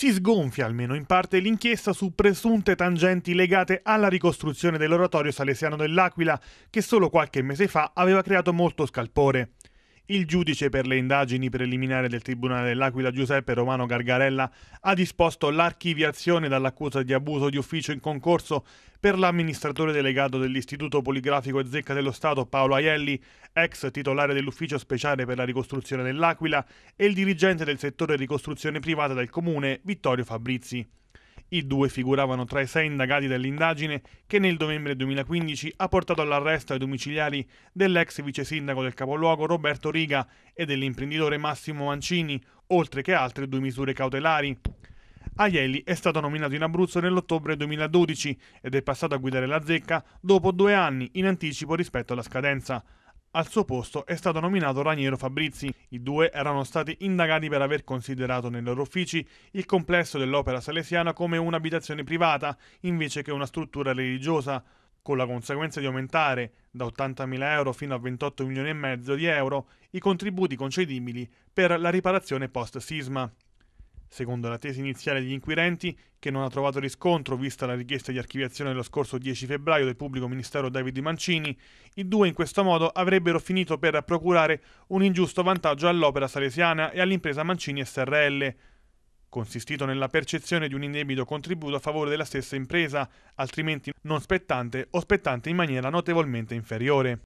Si sgonfia almeno in parte l'inchiesta su presunte tangenti legate alla ricostruzione dell'oratorio salesiano dell'Aquila, che solo qualche mese fa aveva creato molto scalpore il giudice per le indagini preliminari del Tribunale dell'Aquila Giuseppe Romano Gargarella ha disposto l'archiviazione dall'accusa di abuso di ufficio in concorso per l'amministratore delegato dell'Istituto Poligrafico e Zecca dello Stato Paolo Aielli, ex titolare dell'Ufficio Speciale per la Ricostruzione dell'Aquila e il dirigente del settore ricostruzione privata del Comune Vittorio Fabrizi. I due figuravano tra i sei indagati dell'indagine che nel novembre 2015 ha portato all'arresto ai domiciliari dell'ex vice sindaco del capoluogo Roberto Riga e dell'imprenditore Massimo Mancini, oltre che altre due misure cautelari. Aielli è stato nominato in Abruzzo nell'ottobre 2012 ed è passato a guidare la zecca dopo due anni in anticipo rispetto alla scadenza. Al suo posto è stato nominato Raniero Fabrizi. I due erano stati indagati per aver considerato nei loro uffici il complesso dell'opera salesiana come un'abitazione privata invece che una struttura religiosa, con la conseguenza di aumentare da 80.000 euro fino a 28 milioni e mezzo di euro i contributi concedibili per la riparazione post-sisma secondo la tesi iniziale degli inquirenti, che non ha trovato riscontro vista la richiesta di archiviazione lo scorso 10 febbraio del pubblico ministero David Mancini, i due in questo modo avrebbero finito per procurare un ingiusto vantaggio all'opera salesiana e all'impresa Mancini SRL, consistito nella percezione di un indebito contributo a favore della stessa impresa, altrimenti non spettante o spettante in maniera notevolmente inferiore.